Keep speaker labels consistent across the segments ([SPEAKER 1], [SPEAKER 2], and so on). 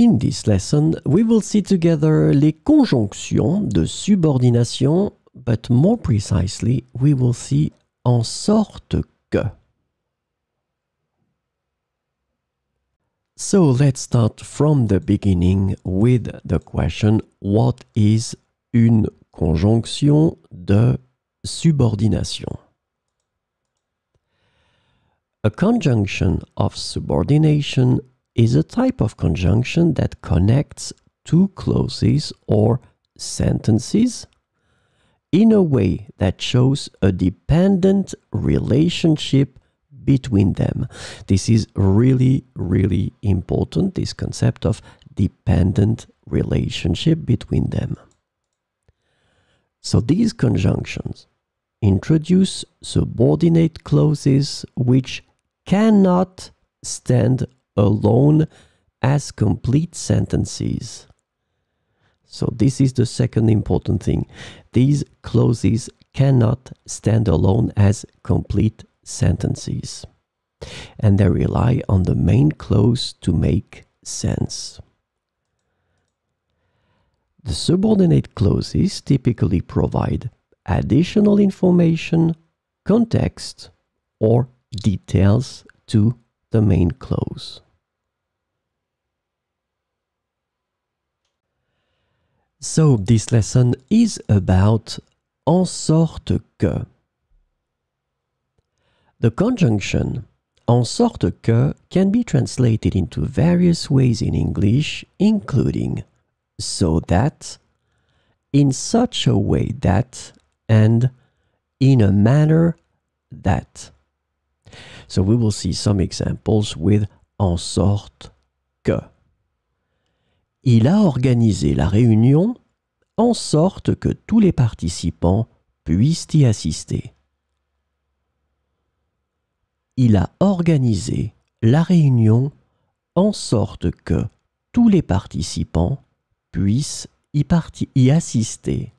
[SPEAKER 1] In this lesson, we will see together les conjonctions de subordination, but more precisely, we will see en sorte que. So let's start from the beginning with the question What is une conjonction de subordination? A conjunction of subordination is a type of conjunction that connects two clauses or sentences in a way that shows a dependent relationship between them. This is really, really important, this concept of dependent relationship between them. So these conjunctions introduce subordinate clauses which cannot stand alone as complete sentences. So this is the second important thing. These clauses cannot stand alone as complete sentences. And they rely on the main clause to make sense. The subordinate clauses typically provide additional information, context, or details to the main close. So this lesson is about en sorte que. The conjunction en sorte que can be translated into various ways in English, including so that, in such a way that, and in a manner that. So we will see some examples with en sorte que. Il a organisé la réunion en sorte que tous les participants puissent y assister. Il a organisé la réunion en sorte que tous les participants puissent y, y assister.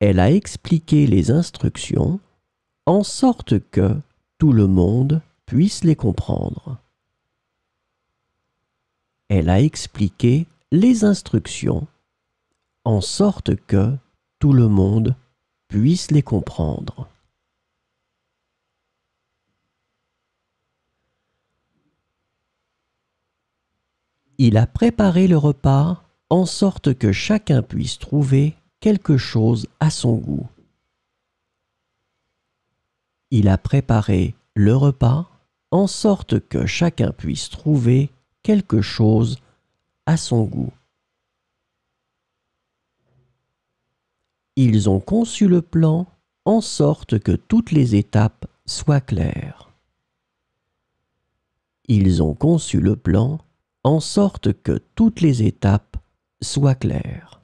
[SPEAKER 1] elle a expliqué les instructions en sorte que tout le monde puisse les comprendre. Elle a expliqué les instructions en sorte que tout le monde puisse les comprendre. Il a préparé le repas en sorte que chacun puisse trouver quelque chose à son goût. Il a préparé le repas en sorte que chacun puisse trouver quelque chose à son goût. Ils ont conçu le plan en sorte que toutes les étapes soient claires. Ils ont conçu le plan en sorte que toutes les étapes soient claires.